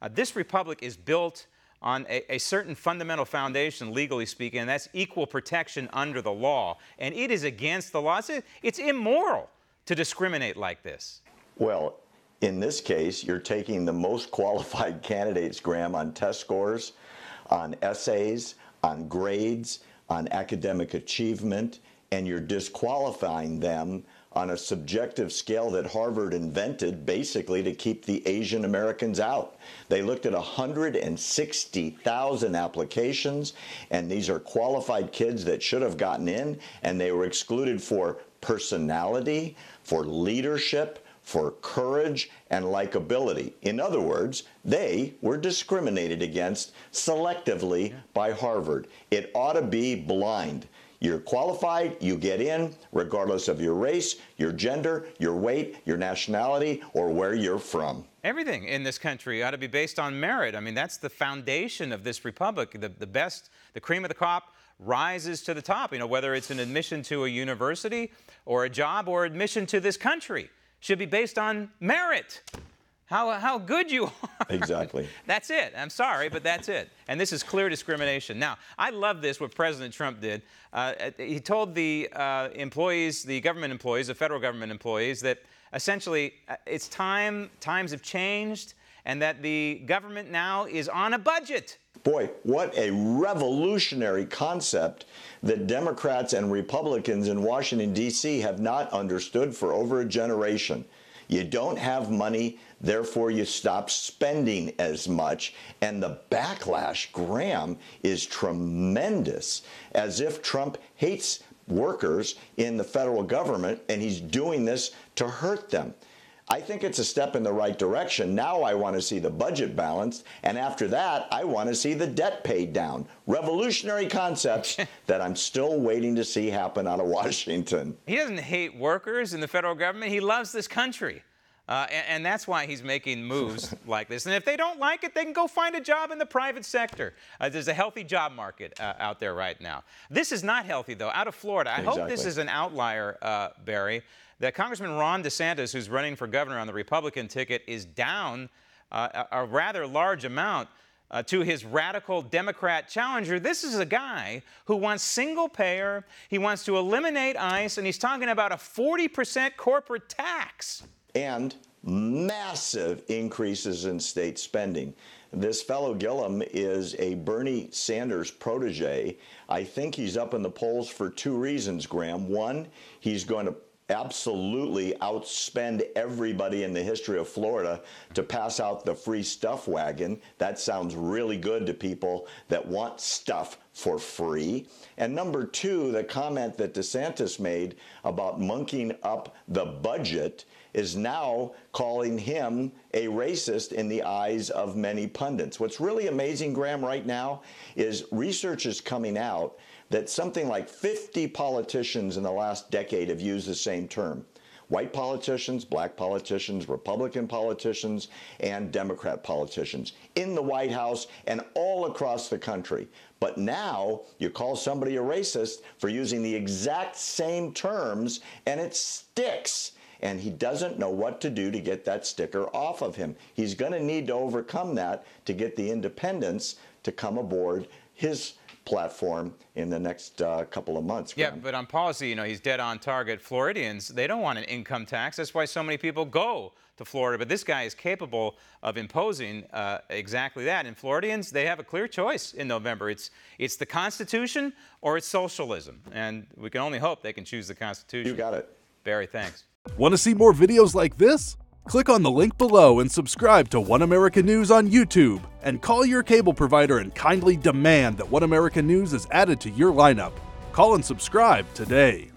Uh, this republic is built on a, a, certain fundamental foundation, legally speaking, and that's equal protection under the law. And it is against the law. It's, it's immoral to discriminate like this. Well, in this case, you're taking the most qualified candidates, Graham, on test scores, on essays, on grades, on academic achievement, and you're disqualifying them on a subjective scale that Harvard invented basically to keep the Asian Americans out. They looked at 160,000 applications, and these are qualified kids that should have gotten in, and they were excluded for personality, for leadership, for courage and likability. In other words, they were discriminated against selectively by Harvard. It ought to be blind. You're qualified, you get in, regardless of your race, your gender, your weight, your nationality, or where you're from. Everything in this country ought to be based on merit. I mean, that's the foundation of this republic. The, the best, the cream of the crop rises to the top, you know, whether it's an admission to a university or a job or admission to this country should be based on merit how, how good you are. Exactly. that's it. I'm sorry, but that's it. And this is clear discrimination. Now, I love this, what President Trump did. Uh, he told the uh, employees, the government employees, the federal government employees, that essentially uh, it's time, times have changed, and that the government now is on a budget. Boy, what a revolutionary concept that Democrats and Republicans in Washington, D.C. have not understood for over a generation. You don't have money, therefore, you stop spending as much. And the backlash, Graham, is tremendous, as if Trump hates workers in the federal government and he's doing this to hurt them. I think it's a step in the right direction. Now I want to see the budget balanced. And after that, I want to see the debt paid down. Revolutionary concepts that I'm still waiting to see happen out of Washington. He doesn't hate workers in the federal government, he loves this country. Uh, and, and, that's why he's making moves like this. And if they don't like it, they can go find a job in the private sector. Uh, there's a healthy job market uh, out there right now. This is not healthy, though, out of Florida. I exactly. hope this is an outlier, uh, Barry. That Congressman Ron DeSantis, who's running for governor on the Republican ticket, is down uh, a, a rather large amount. Uh, to his radical Democrat challenger. This is a guy who wants single payer, he wants to eliminate ICE, and he's talking about a 40% corporate tax and massive increases in state spending. This fellow Gillum is a Bernie Sanders protege. I think he's up in the polls for two reasons, Graham. One, he's going to absolutely outspend everybody in the history of Florida to pass out the free stuff wagon. That sounds really good to people that want stuff for free. And number two, the comment that DeSantis made about monkeying up the budget is now calling him a racist in the eyes of many pundits. What's really amazing, Graham, right now is research is coming out that something like 50 politicians in the last decade have used the same term white politicians, black politicians, Republican politicians, and Democrat politicians in the White House and all across the country. But now you call somebody a racist for using the exact same terms and it sticks. And he doesn't know what to do to get that sticker off of him. He's going to need to overcome that to get the independents to come aboard his platform in the next uh, couple of months. Graham. Yeah, but on policy, you know, he's dead on target. Floridians, they don't want an income tax. That's why so many people go to Florida. But this guy is capable of imposing uh, exactly that. And Floridians, they have a clear choice in November. It's it's the Constitution or it's socialism, and we can only hope they can choose the Constitution. You got it, Barry. Thanks. Want to see more videos like this? Click on the link below and subscribe to One America News on YouTube and call your cable provider and kindly demand that What American News is added to your lineup. Call and subscribe today.